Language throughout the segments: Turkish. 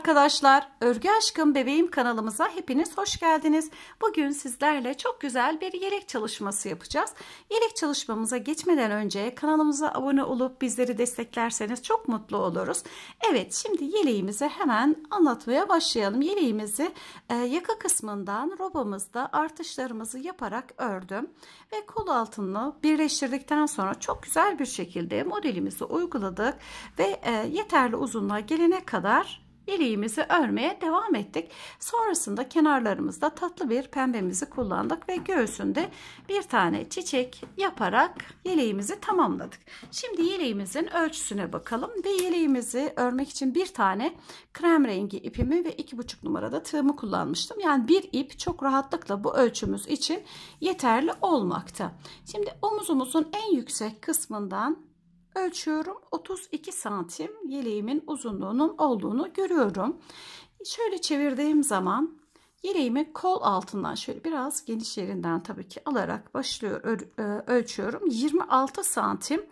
arkadaşlar. Örgü Aşkım Bebeğim kanalımıza hepiniz hoş geldiniz. Bugün sizlerle çok güzel bir yelek çalışması yapacağız. Yelek çalışmamıza geçmeden önce kanalımıza abone olup bizleri desteklerseniz çok mutlu oluruz. Evet şimdi yeleğimizi hemen anlatmaya başlayalım. Yeleğimizi e, yaka kısmından robamızda artışlarımızı yaparak ördüm. Ve kol altını birleştirdikten sonra çok güzel bir şekilde modelimizi uyguladık. Ve e, yeterli uzunluğa gelene kadar iliğimizi örmeye devam ettik. Sonrasında kenarlarımızda tatlı bir pembemizi kullandık ve göğsünde bir tane çiçek yaparak yeleğimizi tamamladık. Şimdi yeleğimizin ölçüsüne bakalım ve yeleğimizi örmek için bir tane krem rengi ipimi ve iki buçuk numarada tığımı kullanmıştım. Yani bir ip çok rahatlıkla bu ölçümüz için yeterli olmakta. Şimdi omuzumuzun en yüksek kısmından ölçüyorum. 32 santim yeleğimin uzunluğunun olduğunu görüyorum. Şöyle çevirdiğim zaman yeleğimi kol altından şöyle biraz geniş yerinden tabii ki alarak başlıyor ölçüyorum. 26 santim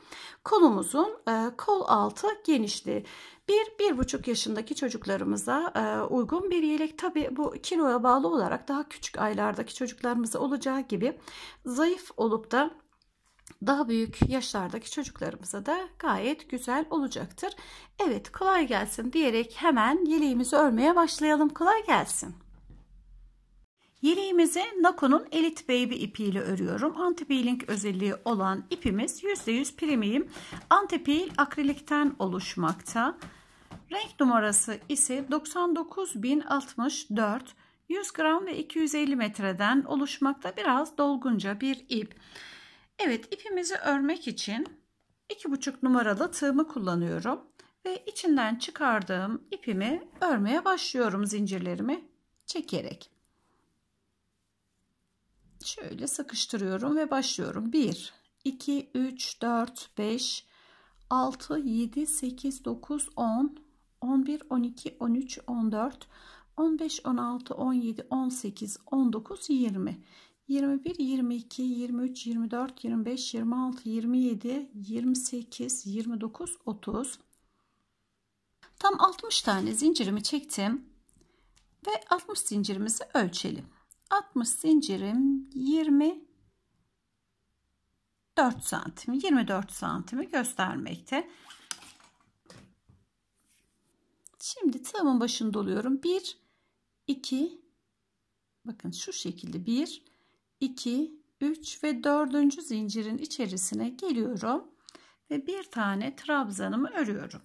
kolumuzun e, kol altı genişliği. bir bir buçuk yaşındaki çocuklarımıza e, uygun bir yelek tabi bu kiloya bağlı olarak daha küçük aylardaki çocuklarımıza olacağı gibi zayıf olup da daha büyük yaşlardaki çocuklarımıza da gayet güzel olacaktır. Evet kolay gelsin diyerek hemen yeleğimizi örmeye başlayalım. Kolay gelsin. Yeleğimizi Nako'nun Elite Baby ipiyle örüyorum. Anti-peeling özelliği olan ipimiz %100 premium. Anti-peel akrilikten oluşmakta. Renk numarası ise 99064. 100 gram ve 250 metreden oluşmakta biraz dolgunca bir ip. Evet ipimizi örmek için iki buçuk numaralı tığımı kullanıyorum ve içinden çıkardığım ipimi örmeye başlıyorum zincirlerimi çekerek. Şöyle sıkıştırıyorum ve başlıyorum. 1 2 3 4 5 6 7 8 9 10 11 12 13 14 15 16 17 18 19 20 21, 22, 23, 24, 25, 26, 27, 28, 29, 30. Tam 60 tane zincirimi çektim. Ve 60 zincirimizi ölçelim. 60 zincirim 24 santim. 24 santimi göstermekte. Şimdi tığımın başını doluyorum. 1, 2, bakın şu şekilde 1, 2, 3 ve 4. zincirin içerisine geliyorum ve bir tane trabzanımı örüyorum.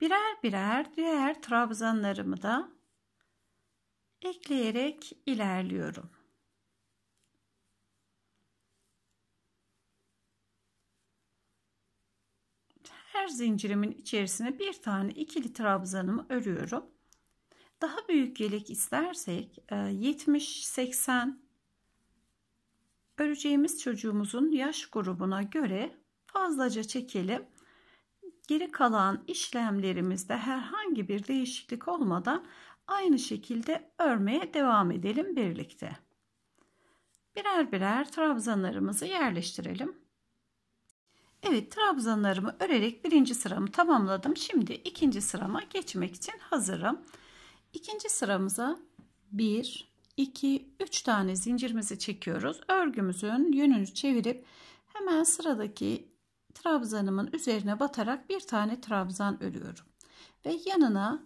Birer birer diğer trabzanlarımı da ekleyerek ilerliyorum. Her zincirimin içerisine bir tane ikili trabzanımı örüyorum. Daha büyük yelek istersek 70, e, 80, Öreceğimiz çocuğumuzun yaş grubuna göre fazlaca çekelim. Geri kalan işlemlerimizde herhangi bir değişiklik olmadan aynı şekilde örmeye devam edelim birlikte. Birer birer trabzanlarımızı yerleştirelim. Evet trabzanlarımı örerek birinci sıramı tamamladım. Şimdi ikinci sırama geçmek için hazırım. İkinci sıramıza 1, 2, 3 tane zincirimizi çekiyoruz. Örgümüzün yönünü çevirip hemen sıradaki trabzanımın üzerine batarak bir tane trabzan örüyorum. Ve yanına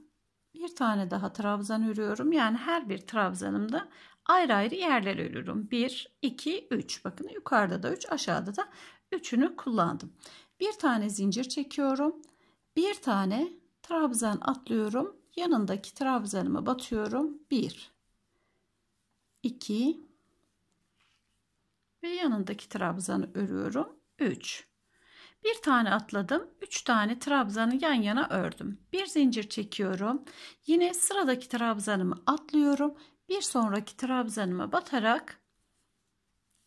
bir tane daha trabzan örüyorum. Yani her bir trabzanımda ayrı ayrı yerler örüyorum. 1, 2, 3. Bakın yukarıda da 3, aşağıda da 3'ünü kullandım. Bir tane zincir çekiyorum. Bir tane trabzan atlıyorum. Yanındaki trabzanımı batıyorum. 1, 2 ve yanındaki trabzanı örüyorum 3 bir tane atladım 3 tane trabzanı yan yana ördüm bir zincir çekiyorum yine sıradaki trabzanımı atlıyorum bir sonraki trabzanıma batarak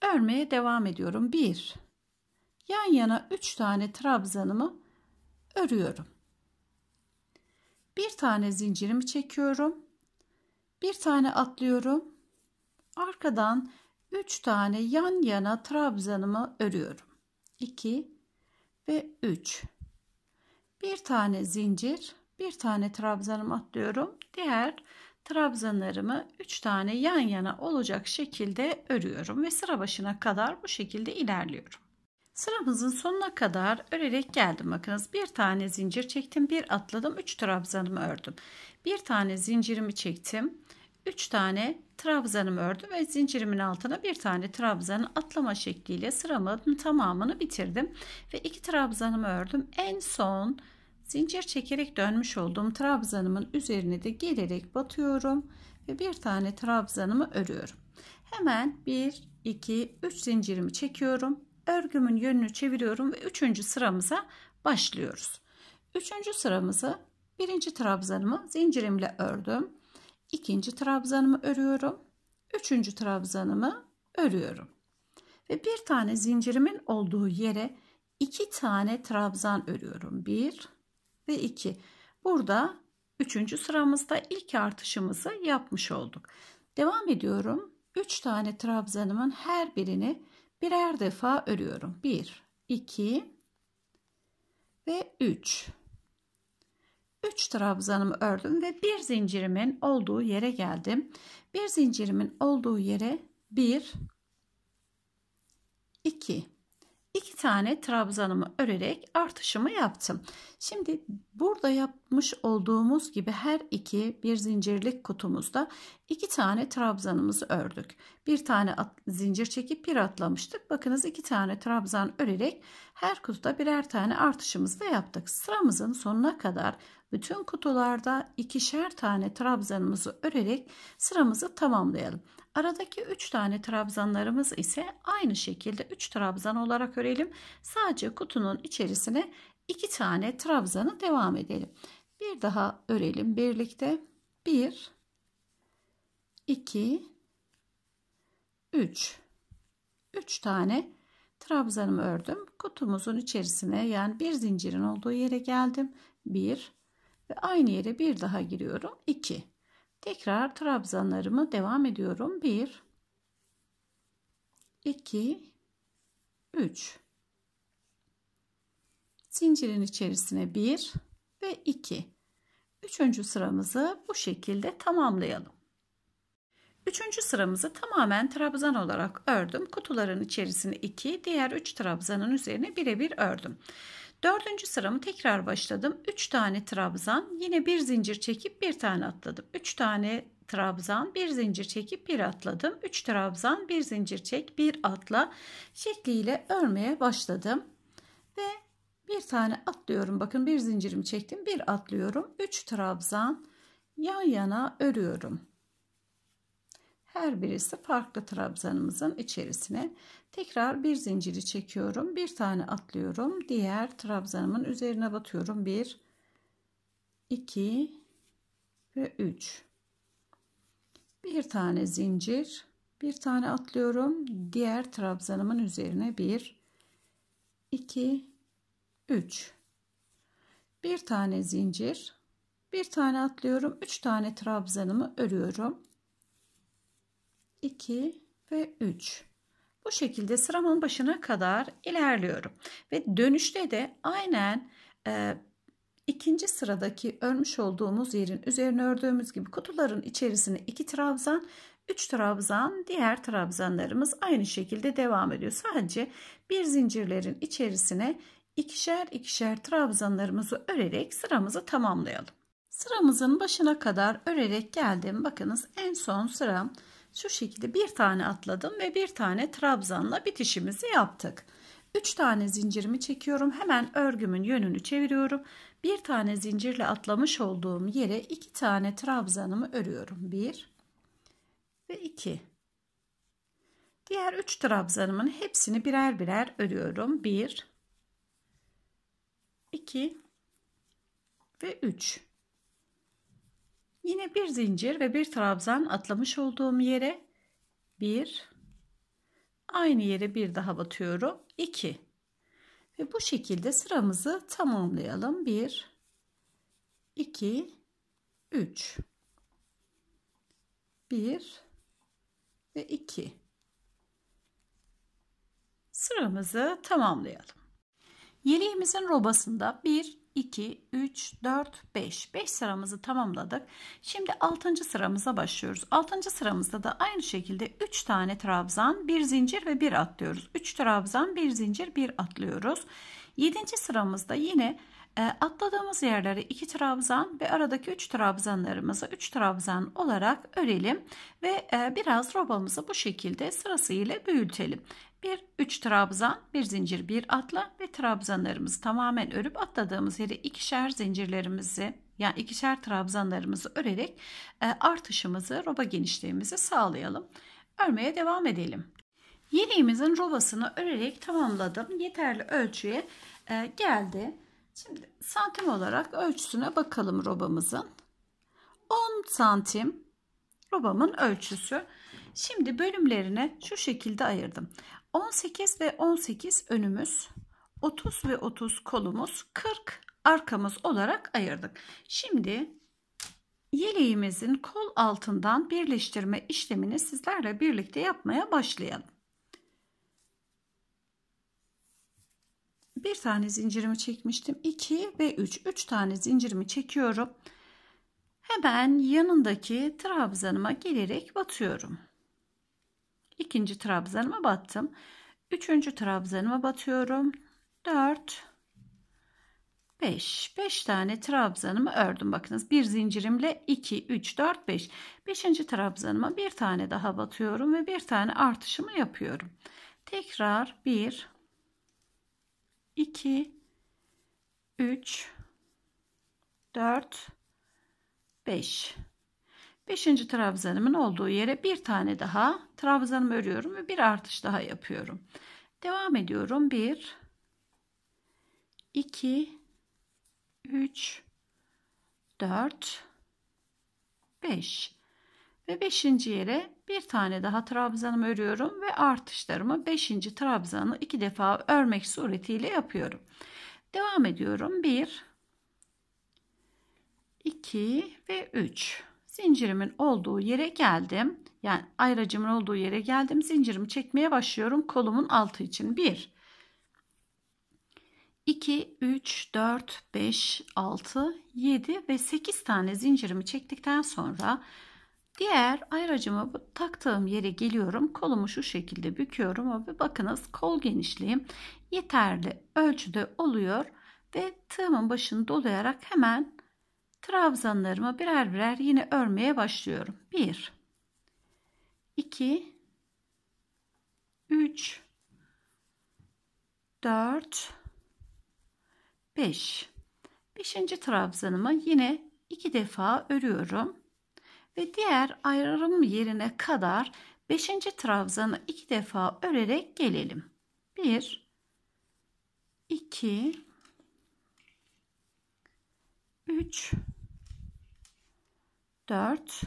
örmeye devam ediyorum 1 yan yana 3 tane trabzanımı örüyorum bir tane zincirimi çekiyorum bir tane atlıyorum Arkadan 3 tane yan yana trabzanımı örüyorum. 2 ve 3. Bir tane zincir, bir tane trabzanımı atlıyorum. Diğer trabzanlarımı 3 tane yan yana olacak şekilde örüyorum ve sıra başına kadar bu şekilde ilerliyorum. Sıramızın sonuna kadar örerek geldim. Bakınız bir tane zincir çektim, bir atladım, 3 trabzanımı ördüm. Bir tane zincirimi çektim 3 tane trabzanımı ördüm ve zincirimin altına bir tane trabzanı atlama şekliyle sıramın tamamını bitirdim ve 2 trabzanımı ördüm en son zincir çekerek dönmüş olduğum trabzanımın üzerine de gelerek batıyorum ve bir tane trabzanımı örüyorum hemen 1 2 3 zincirimi çekiyorum örgümün yönünü çeviriyorum ve 3. sıramıza başlıyoruz 3. sıramızı 1. trabzanımı zincirimle ördüm ikinci trabzanımı örüyorum. Üçüncü trabzanımı örüyorum. Ve bir tane zincirimin olduğu yere iki tane trabzan örüyorum. Bir ve iki. Burada üçüncü sıramızda ilk artışımızı yapmış olduk. Devam ediyorum. Üç tane trabzanımın her birini birer defa örüyorum. Bir, iki ve üç. 3 trabzanımı ördüm ve bir zincirimin olduğu yere geldim. Bir zincirimin olduğu yere 1 2 iki tane trabzanımı örerek artışımı yaptım. Şimdi burada yapmış olduğumuz gibi her iki bir zincirlik kutumuzda iki tane trabzanımızı ördük. Bir tane at, zincir çekip bir atlamıştık. Bakınız iki tane trabzan örerek her kutuda birer tane artışımızı da yaptık. Sıramızın sonuna kadar bütün kutularda ikişer tane trabzanımızı örerek sıramızı tamamlayalım. Aradaki 3 tane trabzanlarımız ise aynı şekilde 3 trabzan olarak örelim. Sadece kutunun içerisine 2 tane trabzanı devam edelim. Bir daha örelim birlikte. 1 2 3 3 tane trabzanımı ördüm. Kutumuzun içerisine yani bir zincirin olduğu yere geldim. 1 ve aynı yere bir daha giriyorum. 2 Tekrar trabzanlarımı devam ediyorum. 1 2 3 Zincirin içerisine 1 ve 2. Üçüncü sıramızı bu şekilde tamamlayalım. Üçüncü sıramızı tamamen trabzan olarak ördüm. Kutuların içerisine 2, diğer 3 trabzanın üzerine birebir ördüm. Dördüncü sıramı tekrar başladım. 3 tane trabzan yine bir zincir çekip bir tane atladım. 3 tane trabzan bir zincir çekip bir atladım. 3 trabzan bir zincir çek bir atla şekliyle örmeye başladım. Ve bir tane atlıyorum. Bakın bir zincirimi çektim bir atlıyorum. 3 trabzan yan yana örüyorum. Her birisi farklı trabzanımızın içerisine tekrar bir zinciri çekiyorum. Bir tane atlıyorum. Diğer trabzanımın üzerine batıyorum. 1 2 ve 3. Bir tane zincir, bir tane atlıyorum. Diğer trabzanımın üzerine 1 2 3. Bir tane zincir, bir tane atlıyorum. üç tane trabzanımı örüyorum 2 ve 3. Bu şekilde sıramın başına kadar ilerliyorum. Ve dönüşte de aynen e, ikinci sıradaki örmüş olduğumuz yerin üzerine ördüğümüz gibi kutuların içerisine 2 trabzan 3 trabzan diğer trabzanlarımız aynı şekilde devam ediyor. Sadece bir zincirlerin içerisine ikişer ikişer trabzanlarımızı örerek sıramızı tamamlayalım. Sıramızın başına kadar örerek geldim. Bakınız en son sıram şu şekilde bir tane atladım ve bir tane trabzanla bitişimizi yaptık. 3 tane zincirimi çekiyorum. Hemen örgümün yönünü çeviriyorum. Bir tane zincirle atlamış olduğum yere iki tane trabzanımı örüyorum. 1 ve 2. Diğer 3 trabzanımın hepsini birer birer örüyorum. 1 2 ve 3. Yine bir zincir ve bir trabzan atlamış olduğum yere bir aynı yere bir daha batıyorum 2 ve bu şekilde sıramızı tamamlayalım 1 2 3 1 ve 2 sıramızı tamamlayalım yeleğimizin robasında 1 2, 3, 4, 5. 5 sıramızı tamamladık. Şimdi 6. sıramıza başlıyoruz. 6. sıramızda da aynı şekilde 3 tane trabzan, 1 zincir ve 1 atlıyoruz. 3 trabzan, 1 zincir, 1 atlıyoruz. 7. sıramızda yine e, atladığımız yerleri 2 trabzan ve aradaki 3 trabzanlarımızı 3 trabzan olarak örelim ve e, biraz robamızı bu şekilde sırasıyla büyütelim. Bir üç trabzan, bir zincir, bir atla ve trabzanlarımızı tamamen örüp atladığımız yere ikişer zincirlerimizi yani ikişer trabzanlarımızı örerek e, artışımızı, roba genişliğimizi sağlayalım. Örmeye devam edelim. Yeleğimizin robasını örerek tamamladım. Yeterli ölçüye e, geldi. Şimdi santim olarak ölçüsüne bakalım robamızın. 10 santim robamın ölçüsü. Şimdi bölümlerine şu şekilde ayırdım. 18 ve 18 önümüz, 30 ve 30 kolumuz, 40 arkamız olarak ayırdık. Şimdi yeleğimizin kol altından birleştirme işlemini sizlerle birlikte yapmaya başlayalım. Bir tane zincirimi çekmiştim. 2 ve 3. 3 tane zincirimi çekiyorum. Hemen yanındaki trabzanıma gelerek batıyorum ikinci trabzanıma battım. Üçüncü trabzanıma batıyorum. Dört, beş. Beş tane trabzanımı ördüm. Bakınız bir zincirimle iki, üç, dört, beş. Beşinci trabzanıma bir tane daha batıyorum ve bir tane artışımı yapıyorum. Tekrar bir, iki, üç, dört, beş. Beşinci trabzanımın olduğu yere bir tane daha trabzanım örüyorum ve bir artış daha yapıyorum. Devam ediyorum. 1 2 3 4 5 ve beşinci yere bir tane daha trabzanımı örüyorum ve artışlarımı beşinci trabzanı iki defa örmek suretiyle yapıyorum. Devam ediyorum. 1 2 ve 3 Zincirimin olduğu yere geldim. Yani ayracımın olduğu yere geldim. Zincirimi çekmeye başlıyorum kolumun altı için. 1 2 3 4 5 6 7 ve 8 tane zincirimi çektikten sonra diğer ayracımı taktığım yere geliyorum. Kolumu şu şekilde büküyorum ve bakınız kol genişliğim yeterli ölçüde oluyor ve tığımın başını dolayarak hemen trabzanlarımı birer birer yine örmeye başlıyorum. 1 2 3 4 5 Beşinci trabzanımı yine iki defa örüyorum ve diğer ayrım yerine kadar beşinci trabzanı iki defa örerek gelelim. 1 2 3 4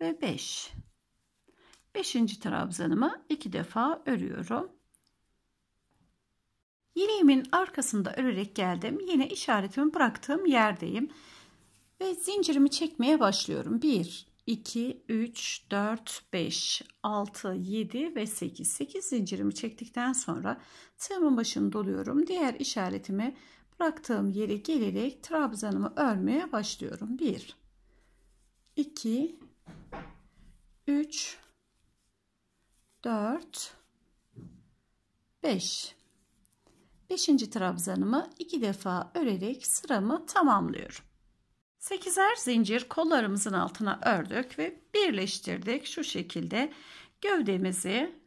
ve 5 5. trabzanımı iki defa örüyorum. Yeleğimin arkasında örerek geldim. Yine işaretimi bıraktığım yerdeyim. Ve zincirimi çekmeye başlıyorum. 1, 2, 3, 4, 5, 6, 7 ve 8. 8 zincirimi çektikten sonra tığımın başını doluyorum. Diğer işaretimi bıraktığım yere gelerek trabzanımı örmeye başlıyorum. 1 2 3 4 5 5. trabzanımı 2 defa örerek sıramı tamamlıyorum. 8'er zincir kollarımızın altına ördük ve birleştirdik şu şekilde gövdemizi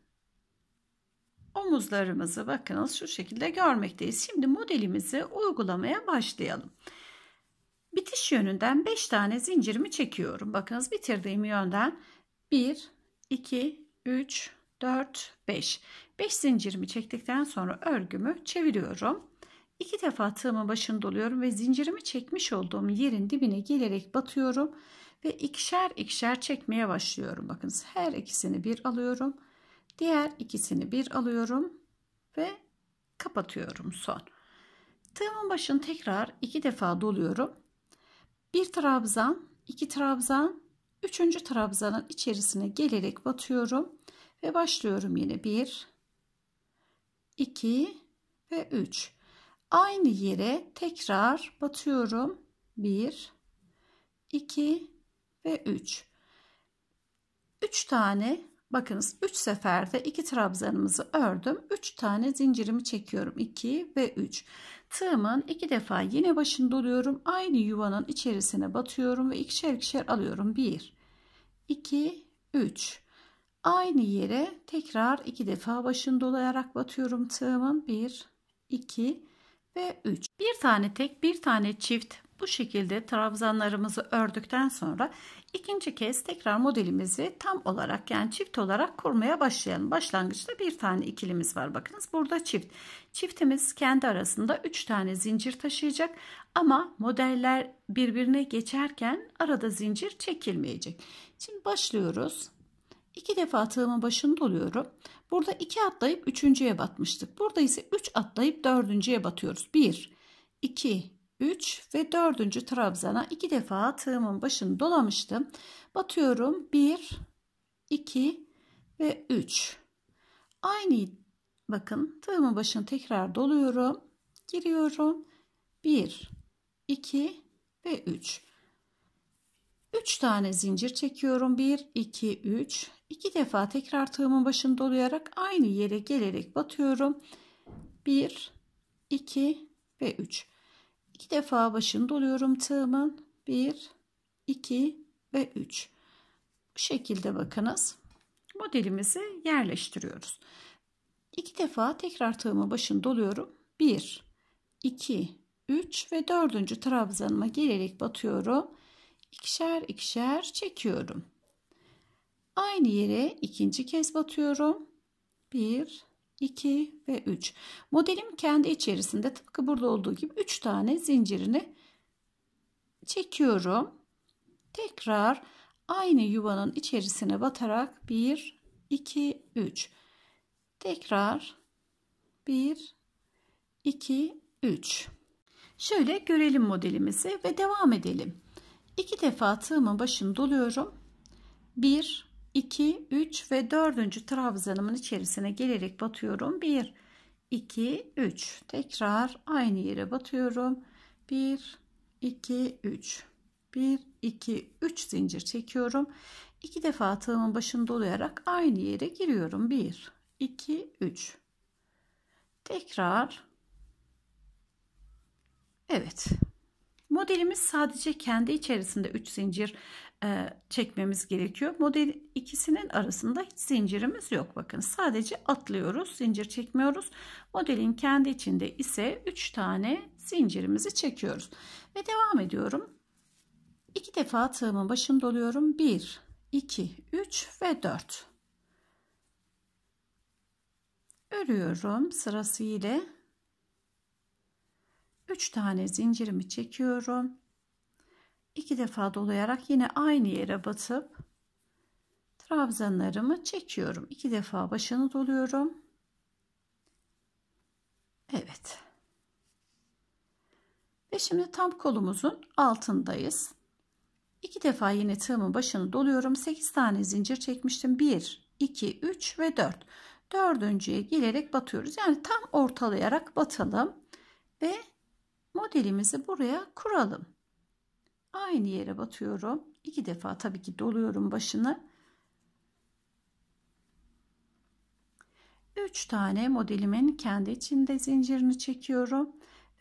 omuzlarımızı bakınız şu şekilde görmekteyiz. Şimdi modelimizi uygulamaya başlayalım. Bitiş yönünden 5 tane zincirimi çekiyorum. Bakınız bitirdiğim yönden 1, 2, 3, 4, 5. 5 zincirimi çektikten sonra örgümü çeviriyorum. İki defa tığımın başını doluyorum ve zincirimi çekmiş olduğum yerin dibine gelerek batıyorum ve ikişer ikişer çekmeye başlıyorum. Bakınız her ikisini bir alıyorum Diğer ikisini bir alıyorum ve kapatıyorum son. Tığımın başını tekrar iki defa doluyorum. Bir trabzan, iki trabzan, üçüncü trabzanın içerisine gelerek batıyorum ve başlıyorum yine bir, iki ve üç. Aynı yere tekrar batıyorum. bir, iki ve üç. Üç tane Bakınız 3 seferde 2 trabzanımızı ördüm. 3 tane zincirimi çekiyorum. 2 ve 3. Tığımın 2 defa yine başını doluyorum. Aynı yuvanın içerisine batıyorum ve ikişer ikişer alıyorum. 1 2 3 Aynı yere tekrar 2 defa başını dolayarak batıyorum tığımın. 1 2 ve 3. Bir tane tek, bir tane çift bu şekilde trabzanlarımızı ördükten sonra ikinci kez tekrar modelimizi tam olarak yani çift olarak kurmaya başlayalım. Başlangıçta bir tane ikilimiz var. Bakınız burada çift. Çiftimiz kendi arasında 3 tane zincir taşıyacak ama modeller birbirine geçerken arada zincir çekilmeyecek. Şimdi başlıyoruz. İki defa tığımın başını doluyorum. Burada iki atlayıp üçüncüye batmıştık. Burada ise üç atlayıp dördüncüye batıyoruz. Bir, iki, 3 ve 4. trabzana 2 defa tığımın başını dolamıştım. Batıyorum 1, 2 ve 3. Aynı bakın tığımın başını tekrar doluyorum. Giriyorum. 1, 2 ve 3. 3 tane zincir çekiyorum. 1, 2, 3. 2 defa tekrar tığımın başını dolayarak aynı yere gelerek batıyorum. 1, 2 ve 3 iki defa başını doluyorum tığımın. 1, 2 ve 3. Bu şekilde bakınız. Modelimizi yerleştiriyoruz. İki defa tekrar tığımı başını doluyorum. 1, 2, 3 ve dördüncü trabzanıma gelerek batıyorum. İkişer ikişer çekiyorum. Aynı yere ikinci kez batıyorum. 1, 2 ve 3. Modelim kendi içerisinde tıpkı burada olduğu gibi 3 tane zincirini çekiyorum. Tekrar aynı yuvanın içerisine batarak 1, 2, 3. Tekrar 1, 2, 3. Şöyle görelim modelimizi ve devam edelim. İki defa tığımın başını doluyorum. 1, 2, 3 ve 4. trabzanımın içerisine gelerek batıyorum. 1, 2, 3. Tekrar aynı yere batıyorum. 1, 2, 3. 1, 2, 3 zincir çekiyorum. 2 defa tığımın başını dolayarak aynı yere giriyorum. 1, 2, 3. Tekrar Evet. Modelimiz sadece kendi içerisinde 3 zincir e, çekmemiz gerekiyor. Model ikisinin arasında hiç zincirimiz yok. Bakın sadece atlıyoruz. Zincir çekmiyoruz. Modelin kendi içinde ise 3 tane zincirimizi çekiyoruz. Ve devam ediyorum. 2 defa tığımın başını doluyorum. 1, 2, 3 ve 4. Örüyorum sırasıyla. 3 tane zincirimi çekiyorum iki defa dolayarak yine aynı yere batıp trabzanlarımı çekiyorum. İki defa başını doluyorum. Evet. Ve şimdi tam kolumuzun altındayız. İki defa yine tığımın başını doluyorum. 8 tane zincir çekmiştim. 1, 2, 3 ve 4. Dördüncüye gelerek batıyoruz. Yani tam ortalayarak batalım. Ve modelimizi buraya kuralım. Aynı yere batıyorum. İki defa tabii ki doluyorum başını. 3 tane modelimin kendi içinde zincirini çekiyorum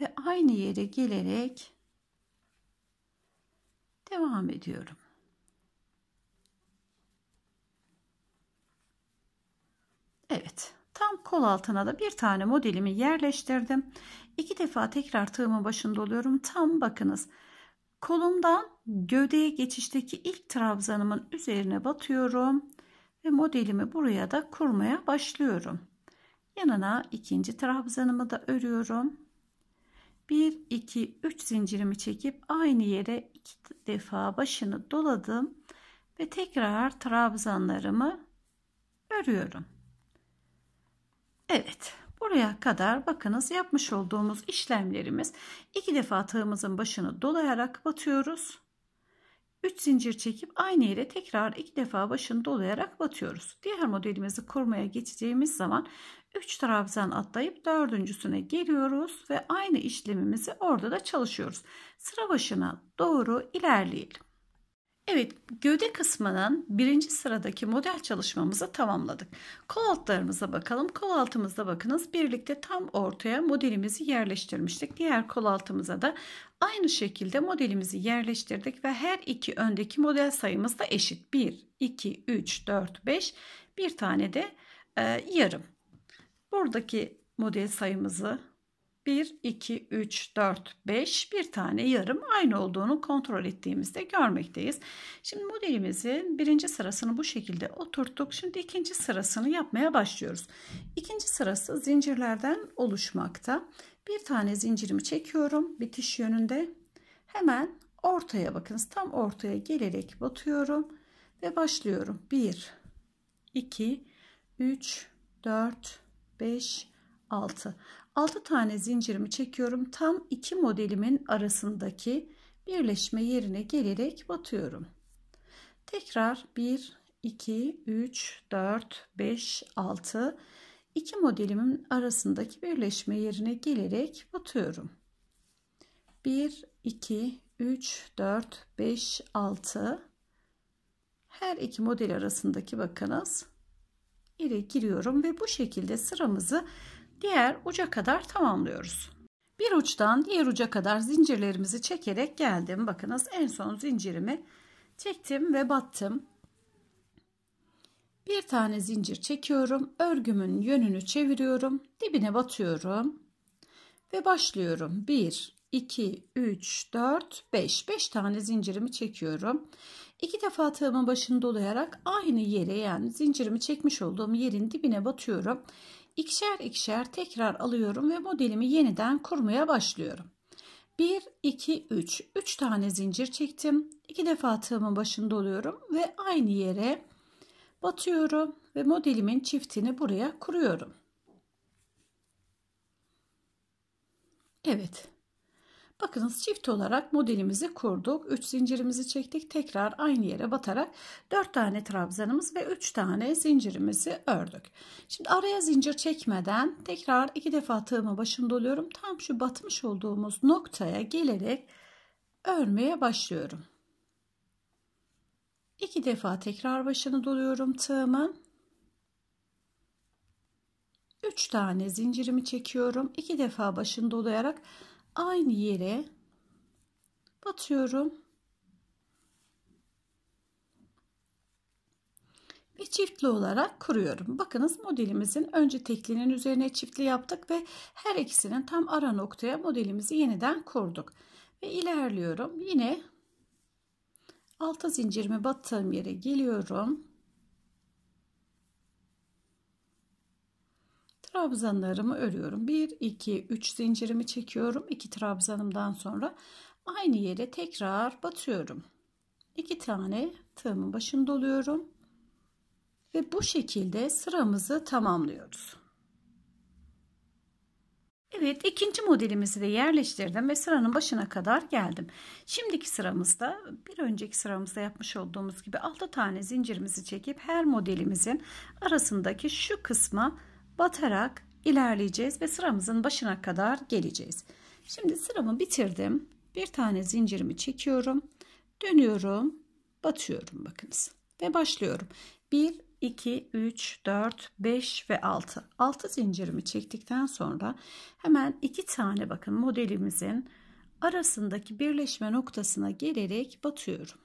ve aynı yere gelerek devam ediyorum. Evet tam kol altına da bir tane modelimi yerleştirdim. İki defa tekrar tığımın başında oluyorum. Tam bakınız Kolumdan gövdeye geçişteki ilk trabzanımın üzerine batıyorum ve modelimi buraya da kurmaya başlıyorum. Yanına ikinci trabzanımı da örüyorum. 1 2 3 zincirimi çekip aynı yere iki defa başını doladım ve tekrar trabzanlarımı örüyorum. Evet. Buraya kadar bakınız yapmış olduğumuz işlemlerimiz iki defa tığımızın başını dolayarak batıyoruz. 3 zincir çekip aynı yere tekrar iki defa başını dolayarak batıyoruz. Diğer modelimizi kurmaya geçeceğimiz zaman 3 trabzan atlayıp dördüncüsüne geliyoruz ve aynı işlemimizi orada da çalışıyoruz. Sıra başına doğru ilerleyelim. Evet, gövde kısmının birinci sıradaki model çalışmamızı tamamladık. Kol altlarımıza bakalım. Kol altımızda bakınız birlikte tam ortaya modelimizi yerleştirmiştik. Diğer kol altımıza da aynı şekilde modelimizi yerleştirdik ve her iki öndeki model sayımız da eşit. 1, 2, 3, 4, 5 bir tane de e, yarım. Buradaki model sayımızı 1, 2, 3, 4, 5 bir tane yarım aynı olduğunu kontrol ettiğimizde görmekteyiz. Şimdi modelimizin birinci sırasını bu şekilde oturttuk. Şimdi ikinci sırasını yapmaya başlıyoruz. İkinci sırası zincirlerden oluşmakta. Bir tane zincirimi çekiyorum bitiş yönünde. Hemen ortaya bakınız tam ortaya gelerek batıyorum ve başlıyorum. 1, 2, 3, 4, 5, 6. 6 tane zincirimi çekiyorum. Tam iki modelimin arasındaki birleşme yerine gelerek batıyorum. Tekrar 1, 2, 3, 4, 5, 6 iki modelimin arasındaki birleşme yerine gelerek batıyorum. 1, 2, 3, 4, 5, 6 her iki model arasındaki bakınız. İri giriyorum ve bu şekilde sıramızı diğer uca kadar tamamlıyoruz. Bir uçtan diğer uca kadar zincirlerimizi çekerek geldim. Bakınız en son zincirimi çektim ve battım. Bir tane zincir çekiyorum. Örgümün yönünü çeviriyorum. Dibine batıyorum. Ve başlıyorum. 1, 2, 3, 4, 5. 5 tane zincirimi çekiyorum. 2 defa tığımın başını dolayarak aynı yere yani zincirimi çekmiş olduğum yerin dibine batıyorum ikişer ikişer tekrar alıyorum ve modelimi yeniden kurmaya başlıyorum. 1, 2, 3. 3 tane zincir çektim. 2 defa tığımın başında oluyorum ve aynı yere batıyorum ve modelimin çiftini buraya kuruyorum. Evet. Bakınız çift olarak modelimizi kurduk. 3 zincirimizi çektik. Tekrar aynı yere batarak 4 tane trabzanımız ve 3 tane zincirimizi ördük. Şimdi araya zincir çekmeden tekrar 2 defa tığımı başını doluyorum. Tam şu batmış olduğumuz noktaya gelerek örmeye başlıyorum. 2 defa tekrar başını doluyorum tığımın. 3 tane zincirimi çekiyorum. 2 defa başını dolayarak aynı yere batıyorum. ve çiftli olarak kuruyorum. Bakınız modelimizin önce teklinin üzerine çiftli yaptık ve her ikisinin tam ara noktaya modelimizi yeniden kurduk. Ve ilerliyorum. Yine alta zincirimi battığım yere geliyorum. trabzanlarımı örüyorum. 1, 2, 3 zincirimi çekiyorum. 2 trabzanımdan sonra aynı yere tekrar batıyorum. 2 tane tığımın başını doluyorum. Ve bu şekilde sıramızı tamamlıyoruz. Evet ikinci modelimizi de yerleştirdim ve sıranın başına kadar geldim. Şimdiki sıramızda bir önceki sıramızda yapmış olduğumuz gibi 6 tane zincirimizi çekip her modelimizin arasındaki şu kısma batarak ilerleyeceğiz ve sıramızın başına kadar geleceğiz. Şimdi sıramı bitirdim. Bir tane zincirimi çekiyorum. Dönüyorum. Batıyorum bakınız. Ve başlıyorum. 1, 2, 3, 4, 5 ve 6. 6 zincirimi çektikten sonra hemen 2 tane bakın modelimizin arasındaki birleşme noktasına gelerek batıyorum.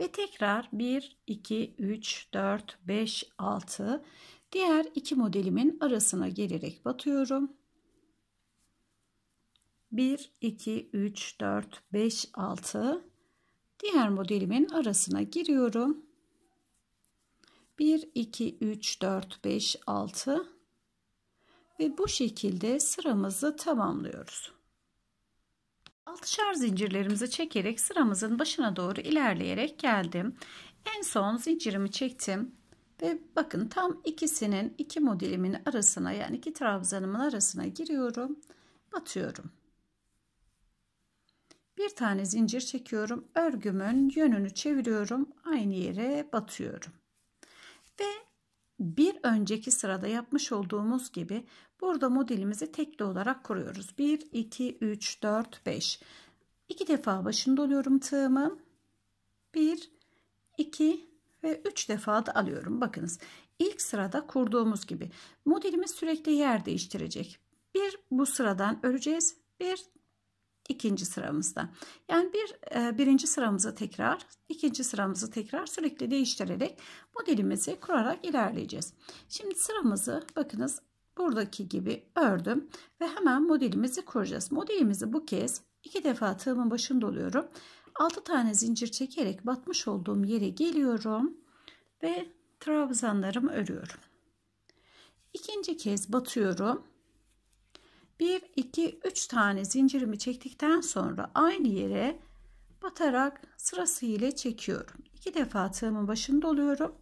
Ve tekrar 1, 2, 3, 4, 5, 6 diğer iki modelimin arasına gelerek batıyorum. 1, 2, 3, 4, 5, 6 diğer modelimin arasına giriyorum. 1, 2, 3, 4, 5, 6 ve bu şekilde sıramızı tamamlıyoruz. Altışar zincirlerimizi çekerek sıramızın başına doğru ilerleyerek geldim. En son zincirimi çektim ve bakın tam ikisinin iki modelimin arasına yani iki trabzanımın arasına giriyorum. Batıyorum. Bir tane zincir çekiyorum. Örgümün yönünü çeviriyorum. Aynı yere batıyorum. Ve bir önceki sırada yapmış olduğumuz gibi burada modelimizi tekli olarak kuruyoruz. 1, 2, 3, 4, 5. 2 defa başında oluyorum tığımın. 1, 2 ve 3 defa da alıyorum. Bakınız ilk sırada kurduğumuz gibi modelimiz sürekli yer değiştirecek. Bir bu sıradan öreceğiz. Bir ikinci sıramızda. Yani bir e, birinci sıramızı tekrar, ikinci sıramızı tekrar sürekli değiştirerek modelimizi kurarak ilerleyeceğiz. Şimdi sıramızı bakınız buradaki gibi ördüm ve hemen modelimizi kuracağız. Modelimizi bu kez iki defa tığımın başında doluyorum. 6 tane zincir çekerek batmış olduğum yere geliyorum ve trabzanlarımı örüyorum. İkinci kez batıyorum 1, 2, 3 tane zincirimi çektikten sonra aynı yere batarak sırasıyla çekiyorum. 2 defa tığımın başında oluyorum.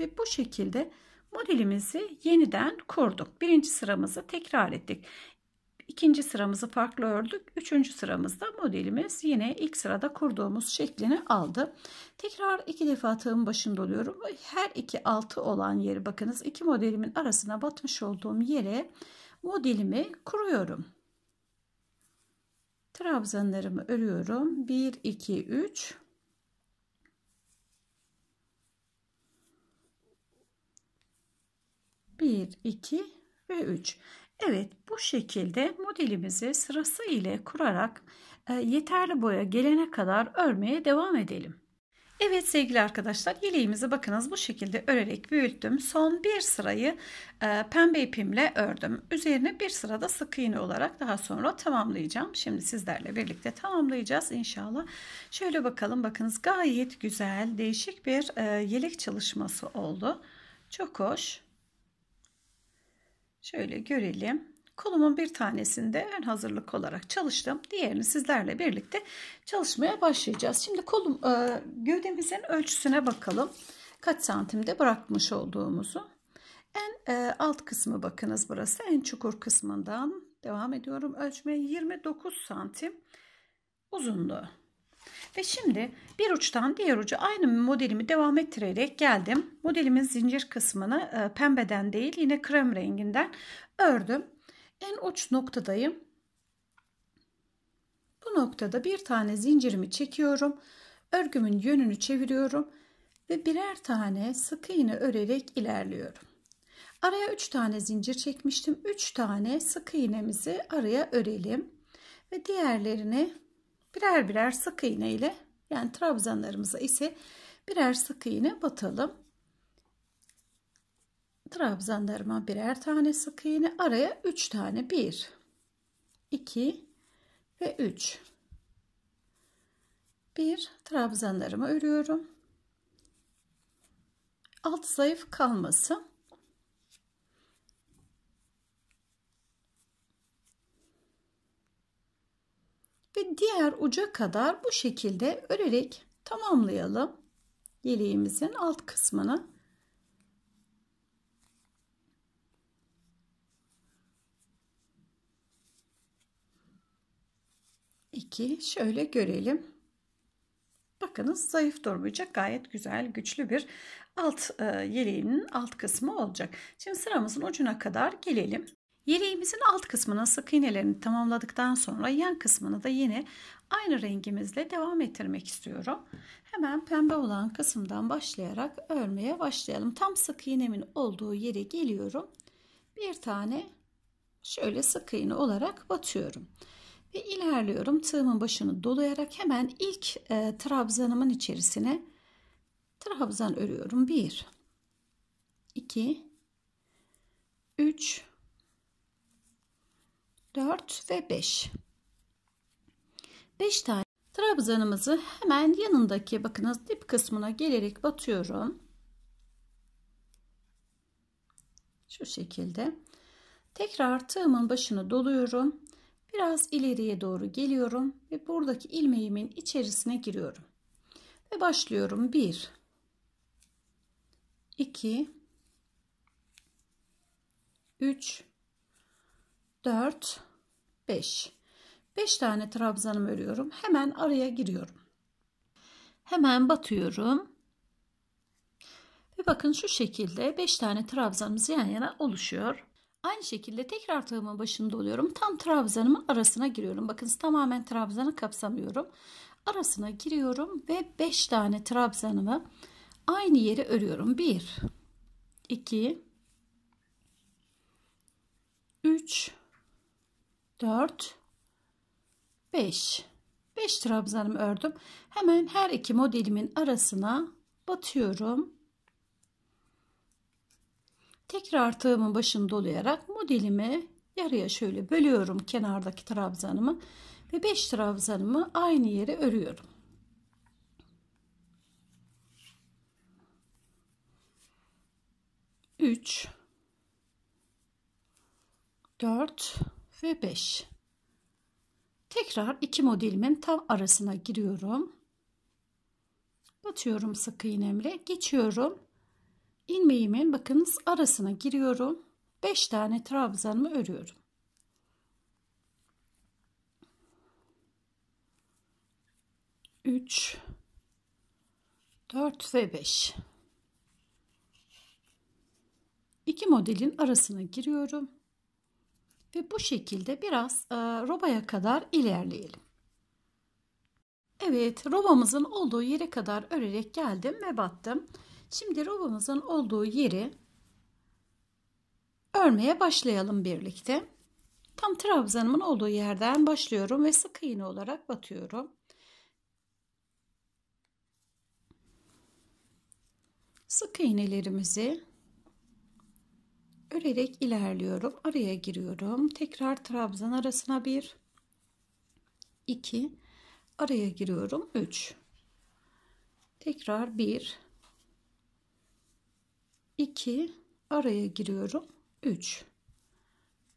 Ve bu şekilde modelimizi yeniden kurduk. Birinci sıramızı tekrar ettik. İkinci sıramızı farklı ördük. Üçüncü sıramızda modelimiz yine ilk sırada kurduğumuz şeklini aldı. Tekrar iki defa tığın başında oluyorum. Her iki altı olan yeri bakınız iki modelimin arasına batmış olduğum yere modelimi kuruyorum. Trabzanlarımı örüyorum. 1, 2, 3. Bir, iki ve üç. Evet bu şekilde modelimizi sırası ile kurarak e, yeterli boya gelene kadar örmeye devam edelim. Evet sevgili arkadaşlar yeleğimizi bakınız bu şekilde örerek büyüttüm. Son bir sırayı e, pembe ipimle ördüm. Üzerine bir sırada sık iğne olarak daha sonra tamamlayacağım. Şimdi sizlerle birlikte tamamlayacağız inşallah. Şöyle bakalım bakınız gayet güzel değişik bir e, yelek çalışması oldu. Çok hoş. Şöyle görelim. Kolumun bir tanesinde ön hazırlık olarak çalıştım. Diğerini sizlerle birlikte çalışmaya başlayacağız. Şimdi kolum e, gövdemizin ölçüsüne bakalım. Kaç santimde bırakmış olduğumuzu. En e, alt kısmı bakınız burası. En çukur kısmından devam ediyorum. Ölçmeye 29 santim uzunluğu. Ve şimdi bir uçtan diğer ucu aynı modelimi devam ettirerek geldim. Modelimin zincir kısmını e, pembeden değil yine krem renginden ördüm. En uç noktadayım. Bu noktada bir tane zincirimi çekiyorum. Örgümün yönünü çeviriyorum ve birer tane sık iğne örerek ilerliyorum. Araya 3 tane zincir çekmiştim. 3 tane sık iğnemizi araya örelim ve diğerlerini birer birer sık iğne ile yani trabzanlarımıza ise birer sık iğne batalım. Trabzanlarıma birer tane sık iğne araya 3 tane 1 2 ve 3 1 trabzanlarımı örüyorum. Alt zayıf kalmasın. ve diğer uca kadar bu şekilde örerek tamamlayalım yeleğimizin alt kısmını. İki şöyle görelim. Bakınız zayıf durmayacak gayet güzel güçlü bir alt e, yeleğinin alt kısmı olacak. Şimdi sıramızın ucuna kadar gelelim. Yeleğimizin alt kısmının sık iğnelerini tamamladıktan sonra yan kısmını da yine aynı rengimizle devam ettirmek istiyorum. Hemen pembe olan kısımdan başlayarak örmeye başlayalım. Tam sık iğnemin olduğu yere geliyorum. Bir tane şöyle sık iğne olarak batıyorum. Ve ilerliyorum. Tığımın başını dolayarak hemen ilk e, trabzanımın içerisine trabzan örüyorum. 1 2 3 4 ve 5. 5 tane trabzanımızı hemen yanındaki bakınız dip kısmına gelerek batıyorum. Şu şekilde. Tekrar tığımın başını doluyorum. Biraz ileriye doğru geliyorum ve buradaki ilmeğimin içerisine giriyorum. Ve başlıyorum. 1 2 3 4, 5. 5 tane trabzanımı örüyorum. Hemen araya giriyorum. Hemen batıyorum. Ve bakın şu şekilde 5 tane trabzanımız yan yana oluşuyor. Aynı şekilde tekrar tığımın başında oluyorum. Tam trabzanımın arasına giriyorum. Bakın tamamen trabzanı kapsamıyorum. Arasına giriyorum ve 5 tane trabzanımı aynı yere örüyorum. 1 2 3 4 5 5 trabzanımı ördüm. Hemen her iki modelimin arasına batıyorum. Tekrar tığımın başını dolayarak modelimi yarıya şöyle bölüyorum kenardaki trabzanımı ve 5 trabzanımı aynı yere örüyorum. Üç, dört, ve 5. Tekrar iki modelimin tam arasına giriyorum. Batıyorum sık iğnemle. Geçiyorum. Ilmeğimin bakınız arasına giriyorum. 5 tane trabzanımı örüyorum. Üç, dört ve beş. İki modelin arasına giriyorum. Ve bu şekilde biraz e, robaya kadar ilerleyelim. Evet robamızın olduğu yere kadar örerek geldim ve battım. Şimdi robamızın olduğu yeri örmeye başlayalım birlikte. Tam trabzanımın olduğu yerden başlıyorum ve sık iğne olarak batıyorum. Sık iğnelerimizi örerek ilerliyorum. Araya giriyorum. Tekrar trabzan arasına bir, iki, araya giriyorum. Üç, tekrar bir, iki, araya giriyorum. Üç,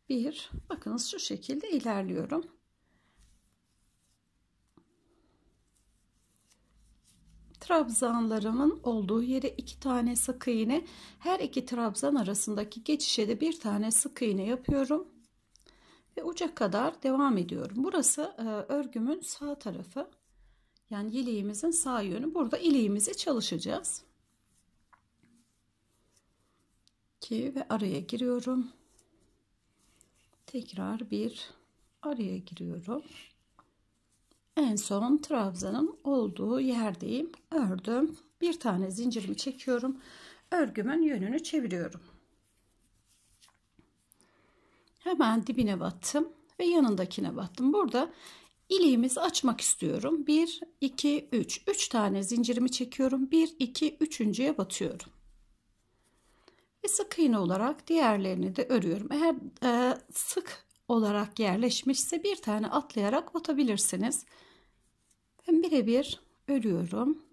bir. Bakınız şu şekilde ilerliyorum. trabzanlarımın olduğu yere iki tane sık iğne her iki trabzan arasındaki geçişe de bir tane sık iğne yapıyorum ve uca kadar devam ediyorum burası e, örgümün sağ tarafı yani yeleğimizin sağ yönü burada ileğimizi çalışacağız 2 ve araya giriyorum tekrar bir araya giriyorum en son trabzanın olduğu yerdeyim. Ördüm. Bir tane zincirimi çekiyorum. Örgümün yönünü çeviriyorum. Hemen dibine battım ve yanındakine battım. Burada İliğimizi açmak istiyorum. 1, 2, 3. 3 tane zincirimi çekiyorum. 1, 2, 3.ye batıyorum. Ve sık iğne olarak diğerlerini de örüyorum. Eğer e, sık olarak yerleşmişse bir tane atlayarak batabilirsiniz. Ben birebir örüyorum.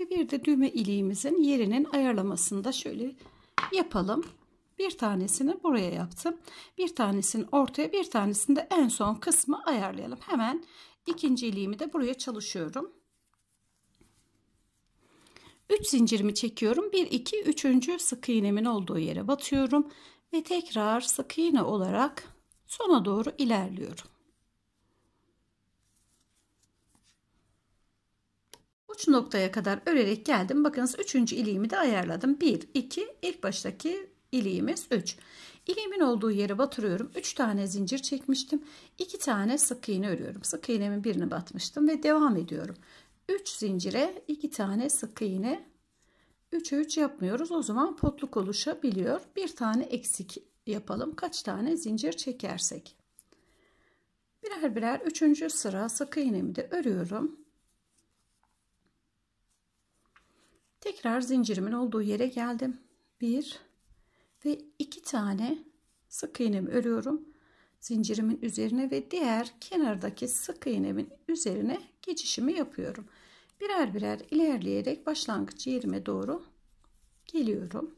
Ve bir de düğme iliğimizin yerinin ayarlamasını da şöyle yapalım. Bir tanesini buraya yaptım. Bir tanesini ortaya, bir tanesini de en son kısmı ayarlayalım. Hemen ikinci iliğimi de buraya çalışıyorum. 3 zincirimi çekiyorum. 1 2 3. sık iğnemin olduğu yere batıyorum ve tekrar sık iğne olarak sona doğru ilerliyorum. Uç noktaya kadar örerek geldim. Bakınız 3. iliğimi de ayarladım. 1 2 ilk baştaki iliğimiz 3. İliğimin olduğu yere batırıyorum. 3 tane zincir çekmiştim. 2 tane sık iğne örüyorum. Sık iğnemin birini batmıştım ve devam ediyorum. 3 zincire 2 tane sık iğne 3'e 3 yapmıyoruz. O zaman potluk oluşabiliyor. Bir tane eksik yapalım. Kaç tane zincir çekersek. Birer birer üçüncü sıra sık iğnemi de örüyorum. Tekrar zincirimin olduğu yere geldim. Bir ve iki tane sık iğnemi örüyorum. Zincirimin üzerine ve diğer kenardaki sık iğnemin üzerine geçişimi yapıyorum birer birer ilerleyerek başlangıç yerime doğru geliyorum.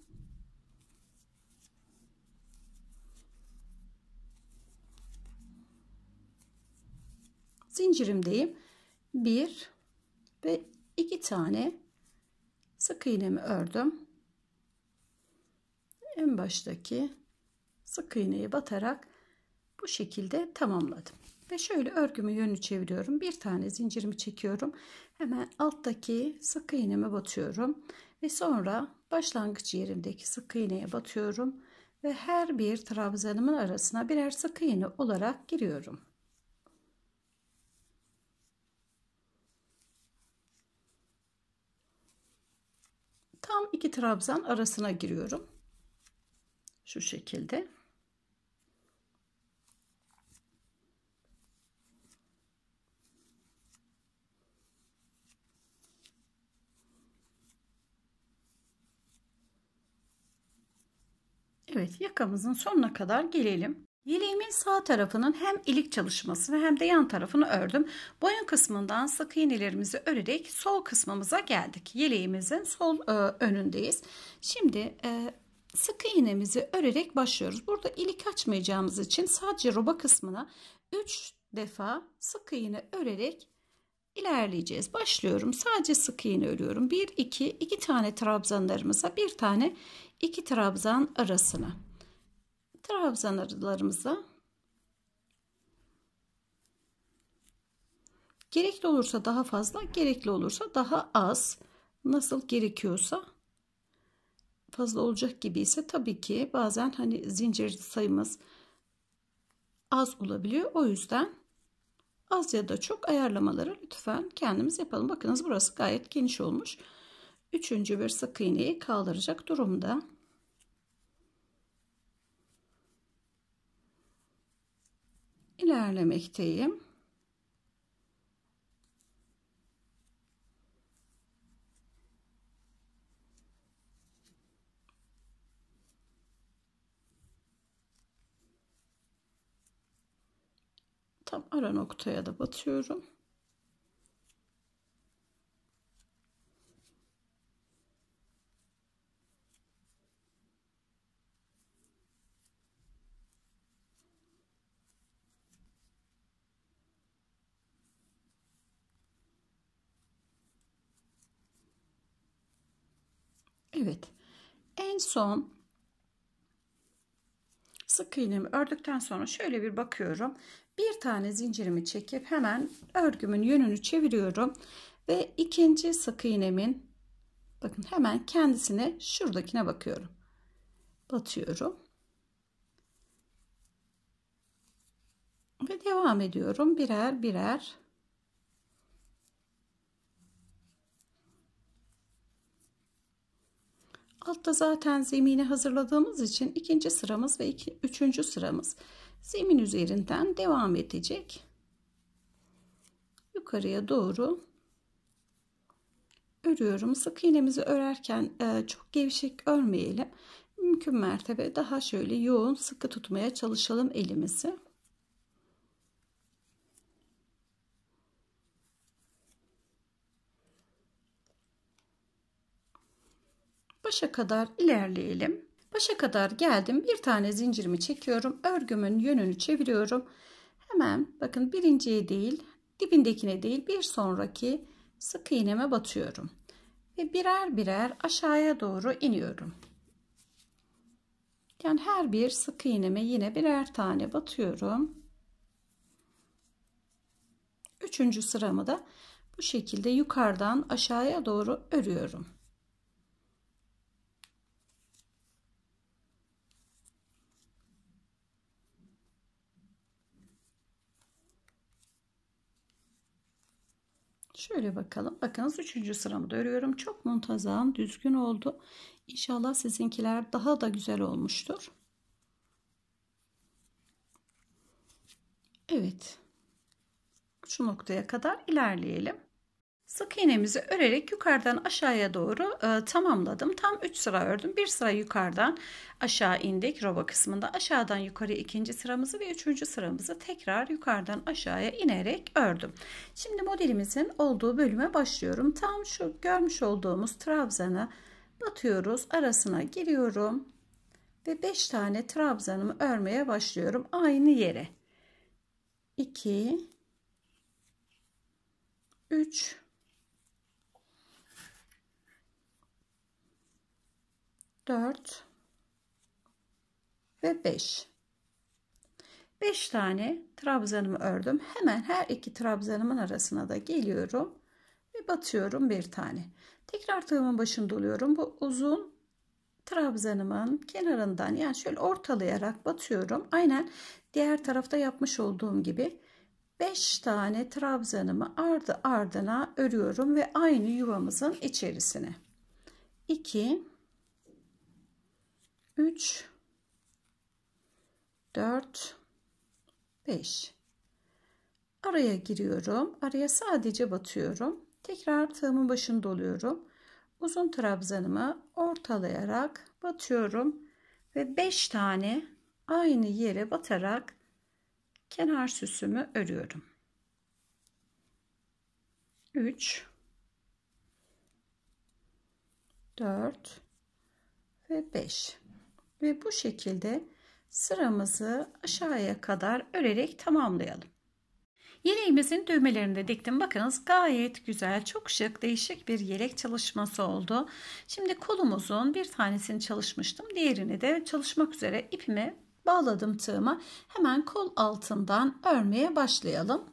Zincirimdeyim. 1 ve 2 tane sık iğnemi ördüm. En baştaki sık iğneyi batarak bu şekilde tamamladım. Ve şöyle örgümü yönü çeviriyorum. Bir tane zincirimi çekiyorum hemen alttaki sık iğneme batıyorum ve sonra başlangıç yerimdeki sık iğneye batıyorum ve her bir trabzanımın arasına birer sık iğne olarak giriyorum. Tam iki trabzan arasına giriyorum. Şu şekilde. Evet yakamızın sonuna kadar gelelim. Yeleğimin sağ tarafının hem ilik çalışmasını hem de yan tarafını ördüm. Boyun kısmından sık iğnelerimizi örerek sol kısmımıza geldik. Yeleğimizin sol e, önündeyiz. Şimdi e, sık iğnemizi örerek başlıyoruz. Burada ilik açmayacağımız için sadece roba kısmına 3 defa sık iğne örerek ilerleyeceğiz. Başlıyorum. Sadece sık iğne örüyorum. 1 2 2 tane trabzanlarımıza, bir tane iki trabzan arasına. Trabzan aralarımıza gerekli olursa daha fazla, gerekli olursa daha az. Nasıl gerekiyorsa fazla olacak gibi ise tabii ki bazen hani zincir sayımız az olabiliyor. O yüzden Az ya da çok ayarlamaları lütfen kendimiz yapalım. Bakınız burası gayet geniş olmuş. Üçüncü bir sık iğneyi kaldıracak durumda. İlerlemekteyim. tam ara noktaya da batıyorum. Evet. En son sık iğnemi ördükten sonra şöyle bir bakıyorum. Bir tane zincirimi çekip hemen örgümün yönünü çeviriyorum. Ve ikinci sık iğnemin bakın hemen kendisine şuradakine bakıyorum. Batıyorum. Ve devam ediyorum birer birer altta zaten zemini hazırladığımız için ikinci sıramız ve iki, üçüncü sıramız zemin üzerinden devam edecek. Yukarıya doğru örüyorum. Sık iğnemizi örerken e, çok gevşek örmeyelim. Mümkün mertebe daha şöyle yoğun sıkı tutmaya çalışalım elimizi. başa kadar ilerleyelim. Başa kadar geldim. Bir tane zincirimi çekiyorum. Örgümün yönünü çeviriyorum. Hemen bakın birinciye değil dibindekine değil bir sonraki sık iğneme batıyorum. Ve birer birer aşağıya doğru iniyorum. Yani her bir sık iğneme yine birer tane batıyorum. Üçüncü sıramı da bu şekilde yukarıdan aşağıya doğru örüyorum. Şöyle bakalım. Bakınız üçüncü sıramı da örüyorum. Çok muntazam, düzgün oldu. İnşallah sizinkiler daha da güzel olmuştur. Evet. Şu noktaya kadar ilerleyelim. Sık iğnemizi örerek yukarıdan aşağıya doğru e, tamamladım. Tam 3 sıra ördüm. 1 sıra yukarıdan aşağı indik roba kısmında. Aşağıdan yukarı ikinci sıramızı ve üçüncü sıramızı tekrar yukarıdan aşağıya inerek ördüm. Şimdi modelimizin olduğu bölüme başlıyorum. Tam şu görmüş olduğumuz trabzanı batıyoruz. Arasına giriyorum. Ve 5 tane trabzanımı örmeye başlıyorum. Aynı yere. 2 3 4 ve 5 5 tane trabzanımı ördüm hemen her iki trabzanımın arasına da geliyorum ve batıyorum bir tane tekrar tığımın başında oluyorum bu uzun trabzanımın kenarından yani şöyle ortalayarak batıyorum aynen diğer tarafta yapmış olduğum gibi 5 tane trabzanımı ardı ardına örüyorum ve aynı yuvamızın içerisine 2 3 4 5 araya giriyorum araya sadece batıyorum tekrar tığımın başını doluyorum uzun trabzanımı ortalayarak batıyorum ve 5 tane aynı yere batarak kenar süsümü örüyorum 3 4 ve 5 ve bu şekilde sıramızı aşağıya kadar örerek tamamlayalım. Yeleğimizin düğmelerini de diktim. Bakınız gayet güzel, çok şık, değişik bir yelek çalışması oldu. Şimdi kolumuzun bir tanesini çalışmıştım. Diğerini de çalışmak üzere ipimi bağladım tığıma. Hemen kol altından örmeye başlayalım.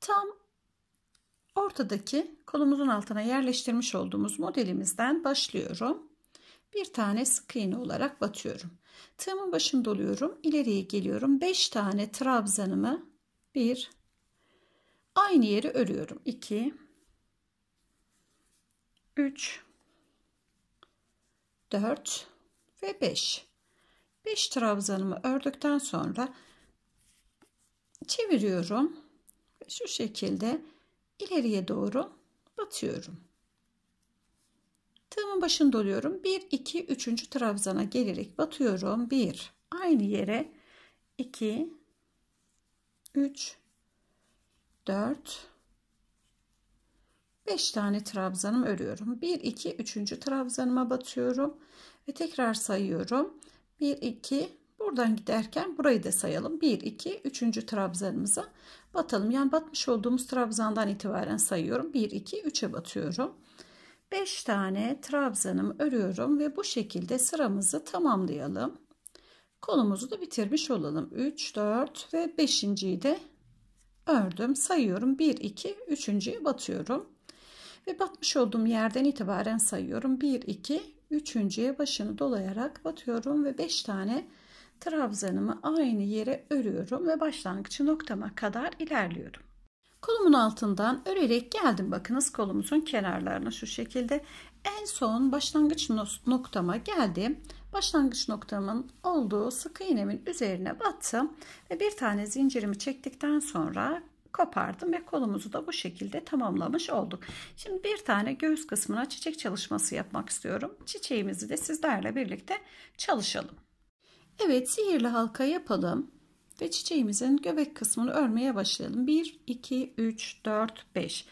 Tam ortadaki kolumuzun altına yerleştirmiş olduğumuz modelimizden başlıyorum bir tane sık iğne olarak batıyorum. Tığımın başını doluyorum. ileriye geliyorum. 5 tane trabzanımı 1 aynı yeri örüyorum. 2 3 4 ve 5. 5 trabzanımı ördükten sonra çeviriyorum. Şu şekilde ileriye doğru batıyorum. Tığımın başını doluyorum. 1, 2, 3. trabzana gelerek batıyorum. 1, aynı yere 2, 3, 4, 5 tane trabzanım örüyorum. 1, 2, 3. trabzanıma batıyorum. Ve tekrar sayıyorum. 1, 2, Buradan giderken burayı da sayalım. 1, 2, 3. trabzanımıza batalım. Yani batmış olduğumuz trabzandan itibaren sayıyorum. 1, 2, 3'e batıyorum. 5 tane trabzanımı örüyorum ve bu şekilde sıramızı tamamlayalım. Kolumuzu da bitirmiş olalım. 3, 4 ve 5.yi de ördüm. Sayıyorum. 1, 2, 3.ye batıyorum. Ve batmış olduğum yerden itibaren sayıyorum. 1, 2, 3.ye başını dolayarak batıyorum ve 5 tane trabzanımı aynı yere örüyorum ve başlangıç noktama kadar ilerliyorum. Kolumun altından örerek geldim. Bakınız kolumuzun kenarlarına şu şekilde. En son başlangıç noktama geldim. Başlangıç noktamın olduğu sık iğnemin üzerine battım. Ve bir tane zincirimi çektikten sonra kopardım ve kolumuzu da bu şekilde tamamlamış olduk. Şimdi bir tane göğüs kısmına çiçek çalışması yapmak istiyorum. Çiçeğimizi de sizlerle birlikte çalışalım. Evet sihirli halka yapalım ve çiçeğimizin göbek kısmını örmeye başlayalım. 1, 2, 3, 4, 5.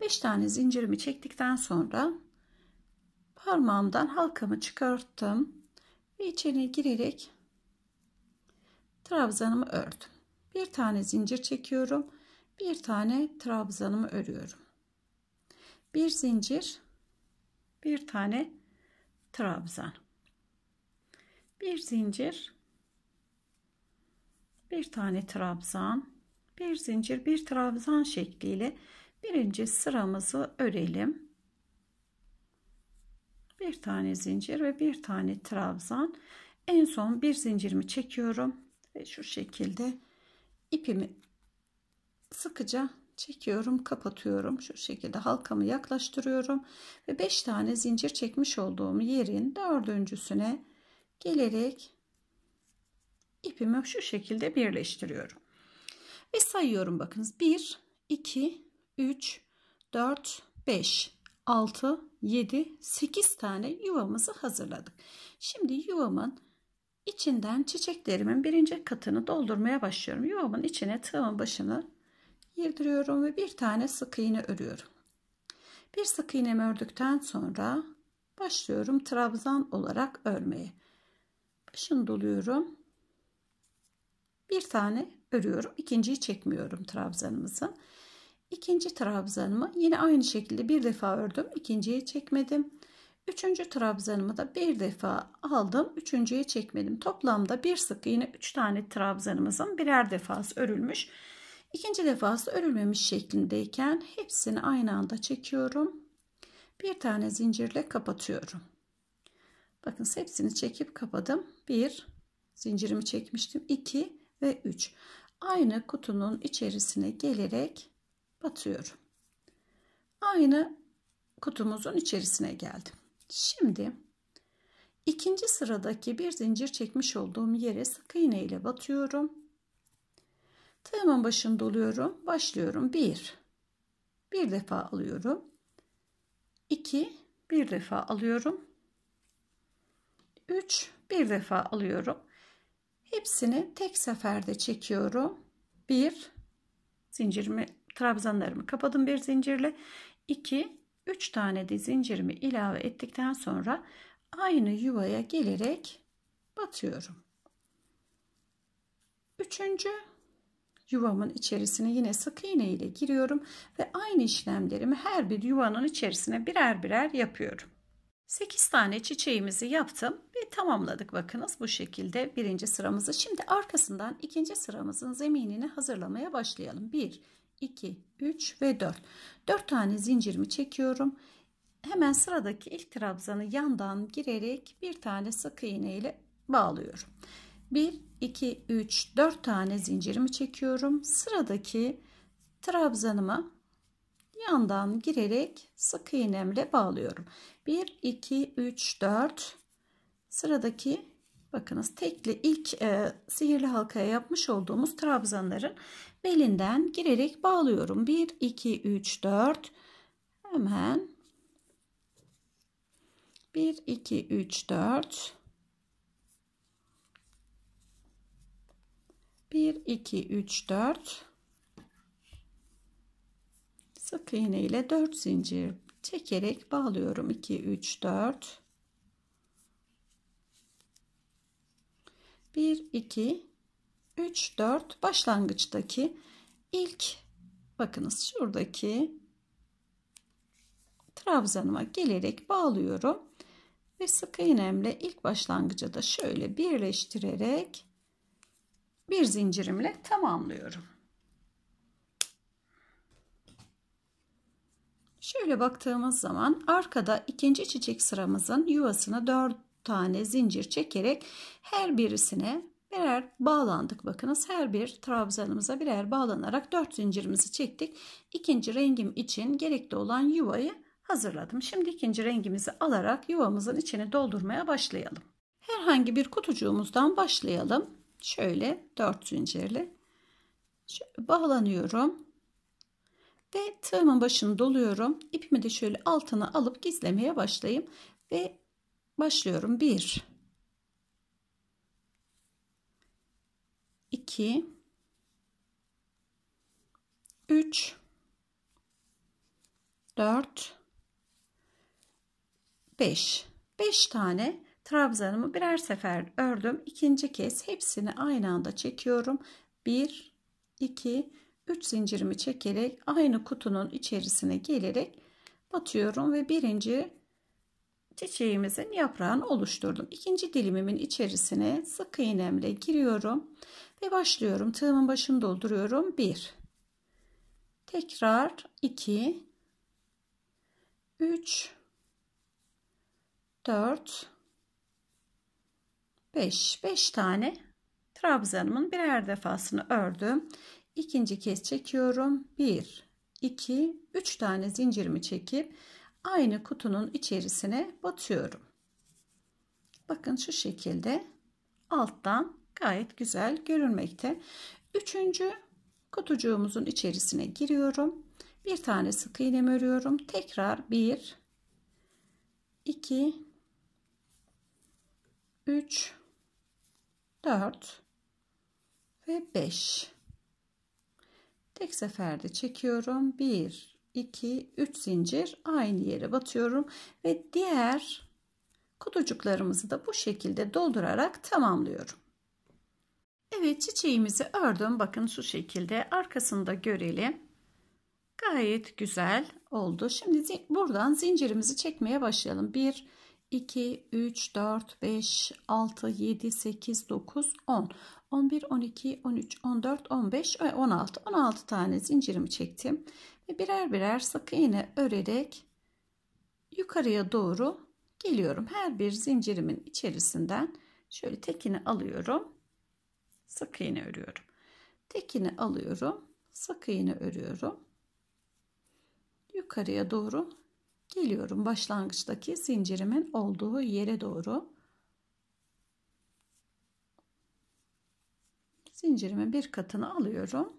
5 tane zincirimi çektikten sonra parmağımdan halkamı çıkarttım ve içine girerek trabzanımı ördüm. Bir tane zincir çekiyorum. Bir tane trabzanımı örüyorum. Bir zincir, bir tane trabzan. Bir zincir, bir tane trabzan, bir zincir, bir trabzan şekliyle birinci sıramızı örelim. Bir tane zincir ve bir tane trabzan. En son bir zincirimi çekiyorum ve şu şekilde ipimi sıkıca çekiyorum kapatıyorum şu şekilde halkamı yaklaştırıyorum ve 5 tane zincir çekmiş olduğum yerin dördüncüsüne gelerek ipimi şu şekilde birleştiriyorum. Ve sayıyorum bakınız. 1, 2, 3, 4, 5, 6, 7, 8 tane yuvamızı hazırladık. Şimdi yuvamın içinden çiçeklerimin birinci katını doldurmaya başlıyorum. Yuvamın içine tığımın başını girdiriyorum ve bir tane sık iğne örüyorum. Bir sık iğnemi ördükten sonra başlıyorum trabzan olarak örmeye. Başını doluyorum bir tane örüyorum. ikinciyi çekmiyorum trabzanımızın. İkinci trabzanımı yine aynı şekilde bir defa ördüm. ikinciyi çekmedim. Üçüncü trabzanımı da bir defa aldım. Üçüncüye çekmedim. Toplamda bir sık yine üç tane trabzanımızın birer defası örülmüş. ikinci defası örülmemiş şeklindeyken hepsini aynı anda çekiyorum. Bir tane zincirle kapatıyorum. Bakın hepsini çekip kapadım. Bir zincirimi çekmiştim. iki ve 3. Aynı kutunun içerisine gelerek batıyorum. Aynı kutumuzun içerisine geldim. Şimdi ikinci sıradaki bir zincir çekmiş olduğum yere sık iğne ile batıyorum. Tığımın başını doluyorum. Başlıyorum. 1 bir defa alıyorum. 2 bir defa alıyorum. 3 bir defa alıyorum. Hepsini tek seferde çekiyorum. Bir zincirimi trabzanlarımı kapadım bir zincirle. İki, üç tane de zincirimi ilave ettikten sonra aynı yuvaya gelerek batıyorum. Üçüncü yuvamın içerisine yine sık iğne ile giriyorum ve aynı işlemlerimi her bir yuvanın içerisine birer birer yapıyorum. 8 tane çiçeğimizi yaptım tamamladık bakınız bu şekilde birinci sıramızı. Şimdi arkasından ikinci sıramızın zeminini hazırlamaya başlayalım. 1, 2, 3 ve 4. 4 tane zincirimi çekiyorum. Hemen sıradaki ilk trabzanı yandan girerek bir tane sık iğne ile bağlıyorum. 1, 2, 3, 4 tane zincirimi çekiyorum. Sıradaki trabzanımı yandan girerek sık iğnemle bağlıyorum. 1, 2, 3, 4 Sıradaki bakınız tekli ilk e, sihirli halkaya yapmış olduğumuz trabzanların belinden girerek bağlıyorum. 1, 2, 3, 4 hemen 1, 2, 3, 4 1, 2, 3, 4 sık iğne ile 4 zincir çekerek bağlıyorum 2 3 4 1 2 3 4 başlangıçtaki ilk bakınız şuradaki trabzanıma gelerek bağlıyorum ve sık iğnemle ilk başlangıca da şöyle birleştirerek bir zincirimle tamamlıyorum. Şöyle baktığımız zaman arkada ikinci çiçek sıramızın yuvasını dört, tane zincir çekerek her birisine birer bağlandık bakınız her bir trabzanımıza birer bağlanarak 4 zincirimizi çektik ikinci rengim için gerekli olan yuvayı hazırladım şimdi ikinci rengimizi alarak yuvamızın içini doldurmaya başlayalım herhangi bir kutucuğumuzdan başlayalım şöyle 4 zincirli bağlanıyorum ve tığımın başını doluyorum ipimi de şöyle altına alıp gizlemeye başlayayım ve Başlıyorum. 1 2 3 4 5 5 tane trabzanımı birer sefer ördüm. İkinci kez hepsini aynı anda çekiyorum. 1 2 3 zincirimi çekerek aynı kutunun içerisine gelerek batıyorum ve birinci çiçeğimizin yaprağını oluşturdum. İkinci dilimimin içerisine sık iğnemle giriyorum ve başlıyorum. Tığımın başını dolduruyorum. 1 Tekrar 2 3 4 5 5 tane trabzanımın birer defasını ördüm. İkinci kez çekiyorum. 1 2 3 tane zincirimi çekip aynı kutunun içerisine batıyorum. Bakın şu şekilde alttan gayet güzel görünmekte. Üçüncü kutucuğumuzun içerisine giriyorum. Bir tane sık iğnemi örüyorum. Tekrar bir, iki, üç, dört ve beş. tek seferde çekiyorum Bir. 2, 3 zincir aynı yere batıyorum ve diğer kutucuklarımızı da bu şekilde doldurarak tamamlıyorum. Evet çiçeğimizi ördüm. Bakın şu şekilde arkasında görelim. Gayet güzel oldu. Şimdi buradan zincirimizi çekmeye başlayalım. 1, 2, 3, 4, 5, 6, 7, 8, 9, 10, 11, 12, 13, 14, 15 16. 16 tane zincirimi çektim ve birer birer sık iğne örerek yukarıya doğru geliyorum. Her bir zincirimin içerisinden şöyle tekini alıyorum. Sık iğne örüyorum. Tekini alıyorum. Sık iğne örüyorum. Yukarıya doğru geliyorum. Başlangıçtaki zincirimin olduğu yere doğru. Zincirimin bir katını alıyorum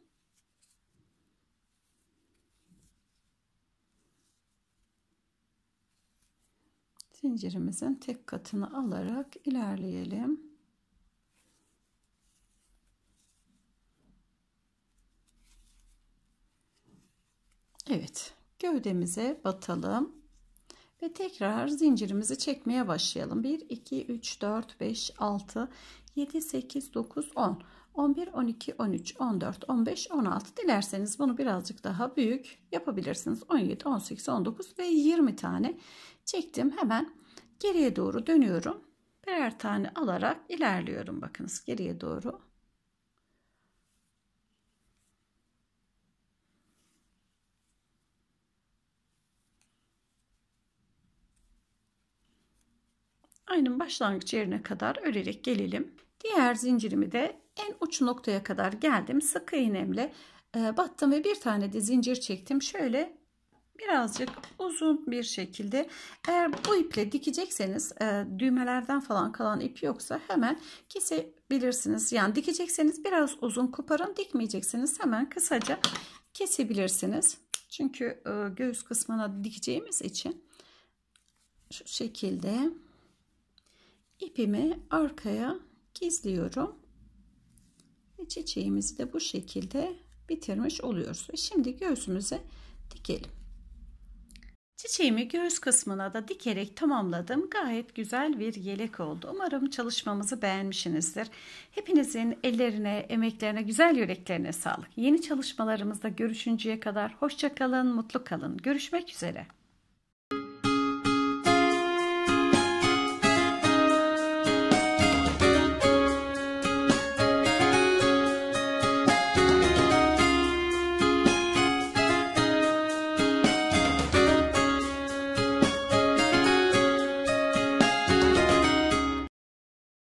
zincirimizin tek katını alarak ilerleyelim. Evet, gövdemize batalım ve tekrar zincirimizi çekmeye başlayalım. 1 2 3 4 5 6 7 8 9 10 11, 12, 13, 14, 15, 16 dilerseniz bunu birazcık daha büyük yapabilirsiniz. 17, 18, 19 ve 20 tane çektim. Hemen geriye doğru dönüyorum. Birer tane alarak ilerliyorum. Bakınız geriye doğru. Aynı başlangıç yerine kadar örerek gelelim. Diğer zincirimi de en uç noktaya kadar geldim. Sık iğnemle e, battım ve bir tane de zincir çektim. Şöyle birazcık uzun bir şekilde eğer bu iple dikecekseniz e, düğmelerden falan kalan ip yoksa hemen kesebilirsiniz. Yani dikecekseniz biraz uzun koparın dikmeyeceksiniz hemen kısaca kesebilirsiniz. Çünkü e, göğüs kısmına dikeceğimiz için şu şekilde ipimi arkaya gizliyorum çiçeğimizi de bu şekilde bitirmiş oluyoruz. şimdi göğsümüze dikelim. Çiçeğimi göğüs kısmına da dikerek tamamladım. Gayet güzel bir yelek oldu. Umarım çalışmamızı beğenmişsinizdir. Hepinizin ellerine, emeklerine, güzel yüreklerine sağlık. Yeni çalışmalarımızda görüşünceye kadar hoşçakalın, mutlu kalın. Görüşmek üzere.